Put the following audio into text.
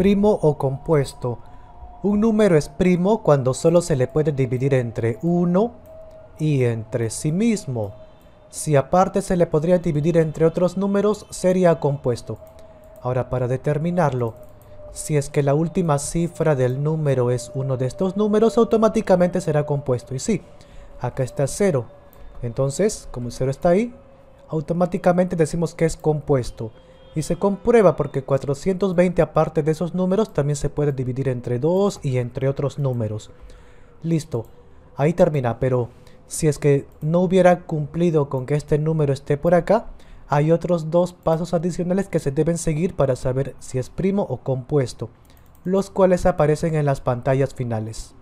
primo o compuesto. Un número es primo cuando solo se le puede dividir entre 1 y entre sí mismo. Si aparte se le podría dividir entre otros números, sería compuesto. Ahora, para determinarlo, si es que la última cifra del número es uno de estos números, automáticamente será compuesto. Y sí, acá está 0. Entonces, como el 0 está ahí, automáticamente decimos que es compuesto y se comprueba porque 420 aparte de esos números también se puede dividir entre 2 y entre otros números. Listo, ahí termina, pero si es que no hubiera cumplido con que este número esté por acá, hay otros dos pasos adicionales que se deben seguir para saber si es primo o compuesto, los cuales aparecen en las pantallas finales.